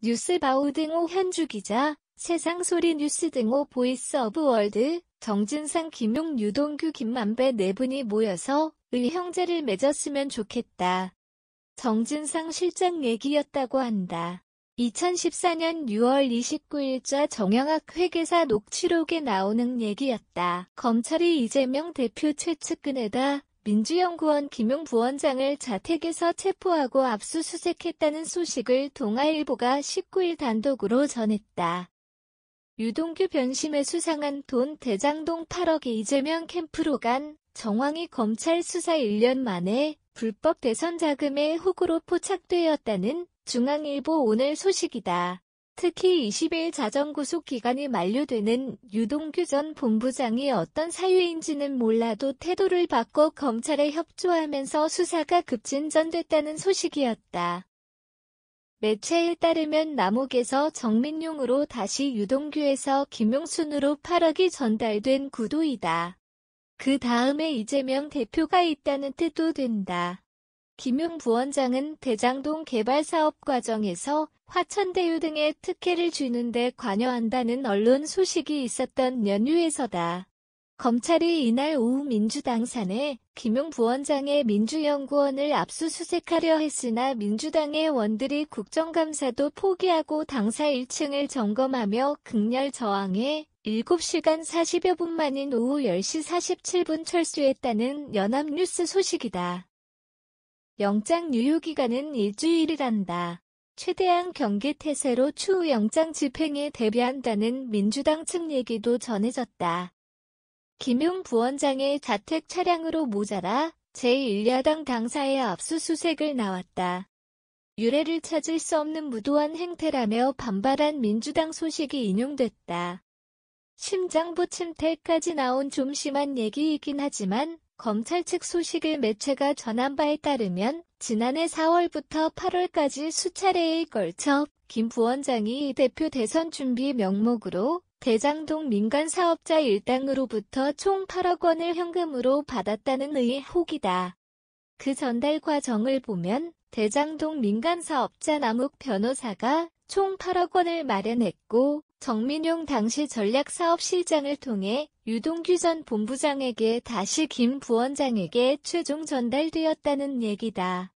뉴스바우 등호 현주 기자, 세상소리 뉴스 등호 보이스 오브 월드, 정진상 김용 유동규 김만배 네 분이 모여서 의 형제를 맺었으면 좋겠다. 정진상 실장 얘기였다고 한다. 2014년 6월 29일자 정영학 회계사 녹취록에 나오는 얘기였다. 검찰이 이재명 대표 최측근에다 민주연구원 김용 부원장을 자택에서 체포하고 압수수색했다는 소식을 동아일보가 19일 단독으로 전했다. 유동규 변심에 수상한 돈 대장동 8억이 이재명 캠프로 간 정황이 검찰 수사 1년 만에 불법 대선 자금의 호구로 포착되었다는 중앙일보 오늘 소식이다. 특히 20일 자정 구속 기간이 만료되는 유동규 전 본부장이 어떤 사유인지는 몰라도 태도를 바꿔 검찰에 협조하면서 수사가 급진전됐다는 소식이었다. 매체에 따르면 남욱에서 정민용으로 다시 유동규에서 김용순으로 8억이 전달된 구도이다. 그 다음에 이재명 대표가 있다는 뜻도 된다. 김용 부원장은 대장동 개발 사업 과정에서 화천대유 등의 특혜를 주는데 관여한다는 언론 소식이 있었던 연휴에서다. 검찰이 이날 오후 민주당 산에 김용 부원장의 민주연구원을 압수수색하려 했으나 민주당의 원들이 국정감사도 포기하고 당사 1층을 점검하며 극렬 저항해 7시간 40여 분 만인 오후 10시 47분 철수했다는 연합뉴스 소식이다. 영장 유효 기간은 일주일이란다. 최대한 경계태세로 추후 영장 집행에 대비한다는 민주당 측 얘기도 전해졌다. 김용 부원장의 자택 차량으로 모자라 제1야당 당사의 압수수색을 나왔다. 유례를 찾을 수 없는 무도한 행태라며 반발한 민주당 소식이 인용됐다. 심장부 침태까지 나온 좀 심한 얘기이긴 하지만 검찰 측 소식을 매체가 전한 바에 따르면 지난해 4월부터 8월까지 수차례에 걸쳐 김 부원장이 대표 대선 준비 명목으로 대장동 민간 사업자 일당으로부터 총 8억 원을 현금으로 받았다는 의혹이다. 그 전달 과정을 보면 대장동 민간 사업자 남욱 변호사가 총 8억 원을 마련했고 정민용 당시 전략사업실장을 통해 유동규 전 본부장에게 다시 김 부원장에게 최종 전달되었다는 얘기다.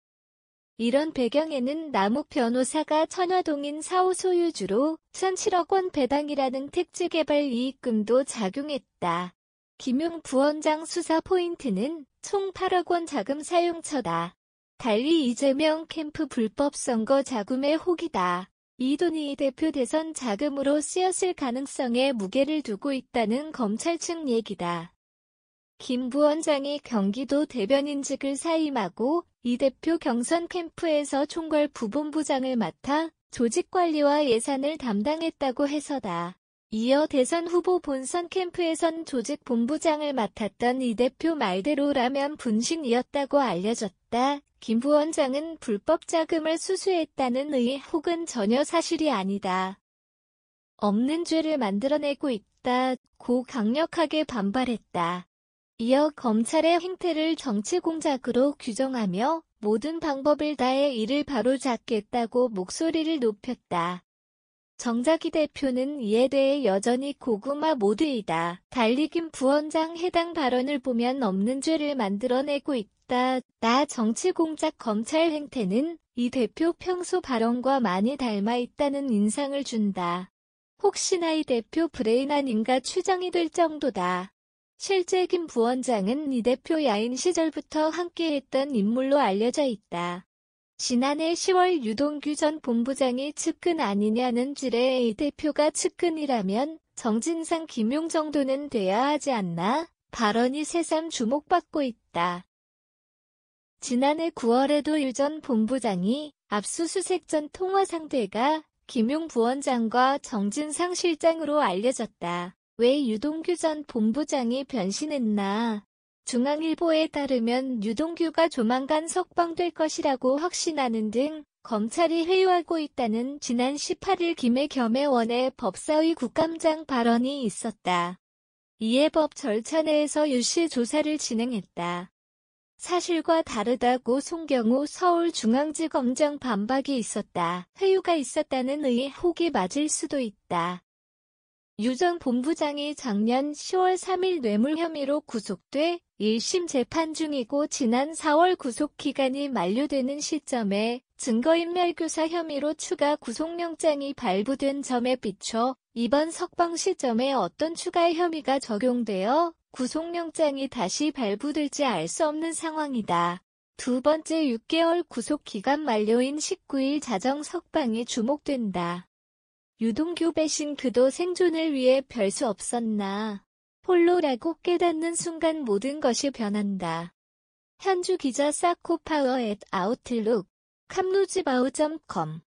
이런 배경에는 남욱 변호사가 천화동인 사후 소유주로 1,007억 원 배당이라는 택지개발 이익금도 작용했다. 김용 부원장 수사 포인트는 총 8억 원 자금 사용처다. 달리 이재명 캠프 불법 선거 자금의 혹이다. 이 돈이 대표 대선 자금으로 쓰였을 가능성에 무게를 두고 있다는 검찰 측 얘기다. 김 부원장이 경기도 대변인직을 사임하고 이 대표 경선 캠프에서 총괄 부본부장을 맡아 조직관리와 예산을 담당했다고 해서다. 이어 대선 후보 본선 캠프에선 조직 본부장을 맡았던 이 대표 말대로라면 분신이었다고 알려졌다. 김 부원장은 불법 자금을 수수했다는 의혹은 전혀 사실이 아니다. 없는 죄를 만들어내고 있다. 고 강력하게 반발했다. 이어 검찰의 행태를 정치공작으로 규정하며 모든 방법을 다해 이를 바로잡겠다고 목소리를 높였다. 정자기 대표는 이에 대해 여전히 고구마 모드이다. 달리 김 부원장 해당 발언을 보면 없는 죄를 만들어내고 있다. 있다. 나 정치공작 검찰 행태는 이 대표 평소 발언과 많이 닮아 있다는 인상을 준다. 혹시나 이 대표 브레인 아닌가 추정이 될 정도다. 실제 김 부원장은 이 대표 야인 시절부터 함께했던 인물로 알려져 있다. 지난해 10월 유동규 전 본부장이 측근 아니냐는 질에 이 대표가 측근이라면 정진상 김용 정도는 돼야 하지 않나? 발언이 새삼 주목받고 있다. 지난해 9월에도 유 전 본부장이 압수수색 전 통화 상대가 김용 부원장과 정진상 실장으로 알려졌다. 왜 유동규 전 본부장이 변신했나? 중앙일보에 따르면 유동규가 조만간 석방될 것이라고 확신하는 등 검찰이 회유하고 있다는 지난 18일 김해 겸해원의 법사위 국감장 발언이 있었다. 이에 법 절차 내에서 유씨 조사를 진행했다. 사실과 다르다고 송경우 서울중앙지검장 반박이 있었다. 회유가 있었다는 의혹이 맞을 수도 있다. 유전 본부장이 작년 10월 3일 뇌물 혐의로 구속돼 1심 재판 중이고 지난 4월 구속기간이 만료되는 시점에 증거인멸교사 혐의로 추가 구속영장이 발부된 점에 비춰 이번 석방 시점에 어떤 추가 혐의가 적용되어 구속영장이 다시 발부될지 알 수 없는 상황이다. 두 번째 6개월 구속기간 만료인 19일 자정 석방이 주목된다. 유동규 배신 그도 생존을 위해 별 수 없었나. 홀로라고 깨닫는 순간 모든 것이 변한다. 현주 기자 사코파워 앳 아웃룩 캄루즈바우 c o m